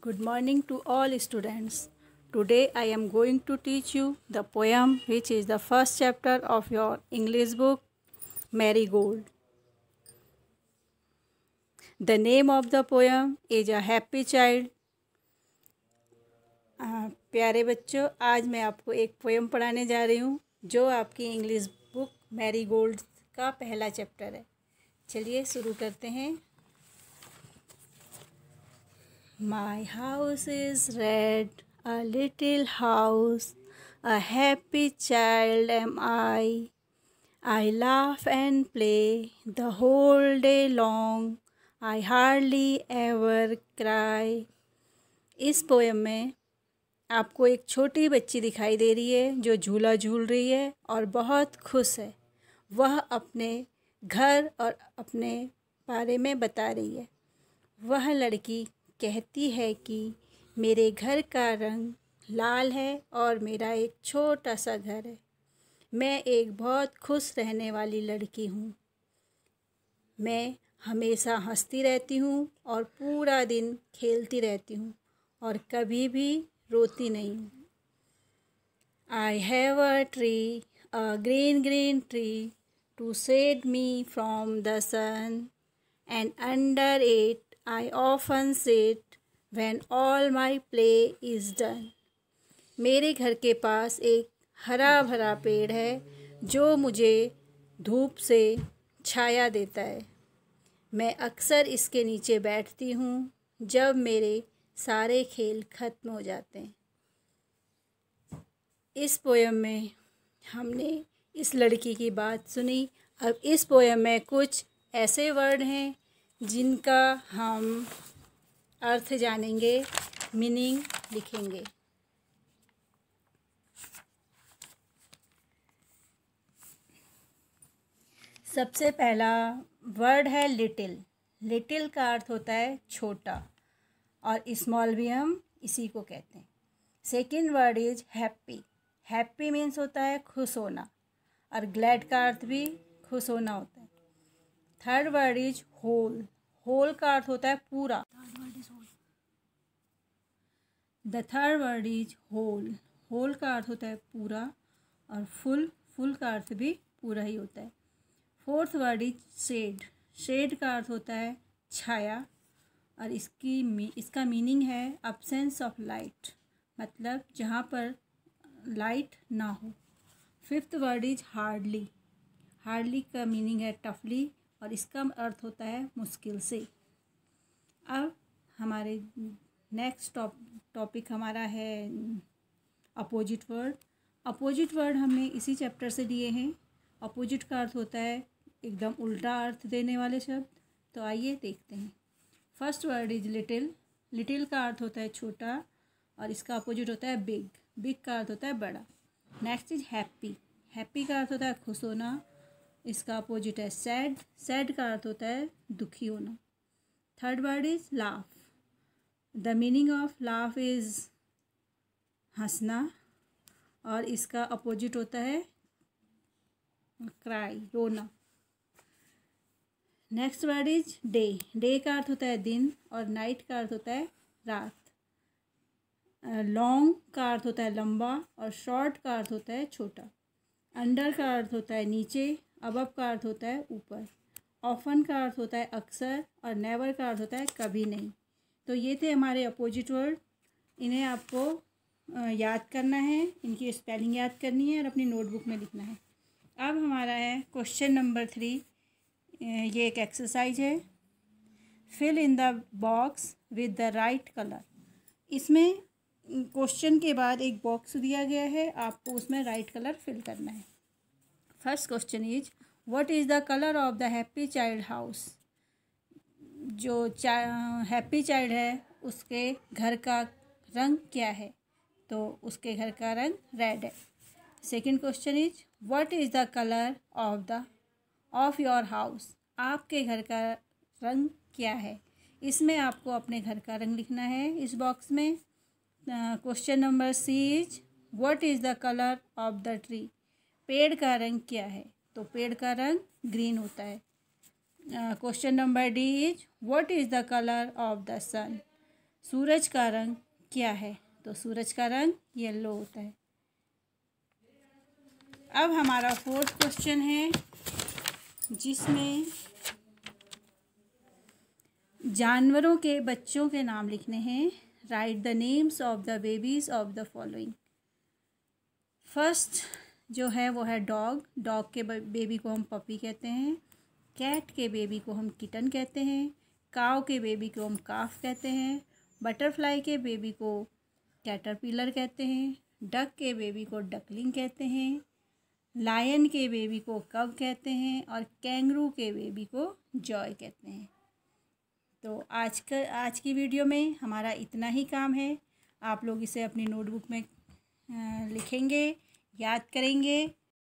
Good morning to all students. Today I am going to teach you the poem which is the first chapter of your English book Marigold. The name of the poem is a happy child. आ, प्यारे बच्चों आज मैं आपको एक poem पढ़ाने जा रही हूँ जो आपकी इंग्लिश बुक मैरी गोल्ड का पहला चैप्टर है चलिए शुरू करते हैं My house is red, a little house, a happy child am I. I laugh and play the whole day long, I hardly ever cry. इस पोएम में आपको एक छोटी बच्ची दिखाई दे रही है जो झूला झूल रही है और बहुत खुश है वह अपने घर और अपने बारे में बता रही है वह लड़की कहती है कि मेरे घर का रंग लाल है और मेरा एक छोटा सा घर है मैं एक बहुत खुश रहने वाली लड़की हूँ मैं हमेशा हंसती रहती हूँ और पूरा दिन खेलती रहती हूँ और कभी भी रोती नहीं हूँ I have a tree a green green tree to shade me from the sun and under it I often sit when all my play is done. मेरे घर के पास एक हरा भरा पेड़ है जो मुझे धूप से छाया देता है मैं अक्सर इसके नीचे बैठती हूँ जब मेरे सारे खेल ख़त्म हो जाते हैं इस पोयम में हमने इस लड़की की बात सुनी अब इस पोएम में कुछ ऐसे वर्ड हैं जिनका हम अर्थ जानेंगे मीनिंग लिखेंगे सबसे पहला वर्ड है लिटिल लिटिल का अर्थ होता है छोटा और स्मॉल भी हम इसी को कहते हैं second word is happy happy means होता है खुश होना और ग्लैड का अर्थ भी खुश होना होता है third word is whole whole का अर्थ होता है पूरा the third word is whole whole का अर्थ होता है पूरा और फुल फुल का अर्थ भी पूरा ही होता है fourth word is shade shade का अर्थ होता है छाया और इसकी इसका मीनिंग है अपसेंस ऑफ लाइट मतलब जहाँ पर लाइट ना हो fifth word is hardly hardly का मीनिंग है टफली और इसका अर्थ होता है मुश्किल से अब हमारे नेक्स्ट टॉप टॉपिक हमारा है अपोजिट वर्ड अपोजिट वर्ड हमने इसी चैप्टर से लिए हैं अपोजिट का अर्थ होता है एकदम उल्टा अर्थ देने वाले शब्द तो आइए देखते हैं first word is little little का अर्थ होता है छोटा और इसका अपोजिट होता है बिग बिग का अर्थ होता है बड़ा नेक्स्ट इज हैप्पी हैप्पी का अर्थ होता है खुश होना इसका अपोजिट है सैड सैड का अर्थ होता है दुखी होना third word is laugh the meaning of laugh is हंसना और इसका अपोजिट होता है क्राई रोना next word is day day का अर्थ होता है दिन और नाइट का अर्थ होता है रात लॉन्ग uh, का अर्थ होता है लंबा और शॉर्ट का अर्थ होता है छोटा अंडर का अर्थ होता है नीचे अबब का अर्थ होता है ऊपर ऑफन का अर्थ होता है अक्सर और नेवर का अर्थ होता है कभी नहीं तो ये थे हमारे अपोजिट वर्ड इन्हें आपको याद करना है इनकी स्पेलिंग याद करनी है और अपनी नोटबुक में लिखना है अब हमारा है क्वेश्चन नंबर थ्री ये एक एक्सरसाइज है fill in the box with the right colour इसमें क्वेश्चन के बाद एक बॉक्स दिया गया है आपको उसमें राइट कलर फिल करना है first question is what is the colour of the happy child house जो हैप्पी चाइल्ड है उसके घर का रंग क्या है तो उसके घर का रंग रेड है second question is what is the colour of the of your house आपके घर का रंग क्या है इसमें आपको अपने घर का रंग लिखना है इस बॉक्स में question number C is what is the colour of the tree पेड़ का रंग क्या है तो पेड़ का रंग ग्रीन होता है question number D is what is the colour of the sun सूरज का रंग क्या है तो सूरज का रंग येलो होता है अब हमारा फोर्थ क्वेश्चन है जिसमें जानवरों के बच्चों के नाम लिखने हैं write the names of the babies of the following first जो है वो है डॉग डॉग के बेबी को हम पपी कहते हैं कैट के बेबी को हम किटन कहते हैं काव के बेबी को हम काफ कहते हैं बटरफ्लाई के बेबी को कैटरपिलर कहते हैं डक के बेबी को डकलिंग कहते हैं लायन के बेबी को कब कहते हैं और कैंगरू के बेबी को जॉय कहते हैं तो आज का आज की वीडियो में हमारा इतना ही काम है आप लोग इसे अपनी नोटबुक में लिखेंगे याद करेंगे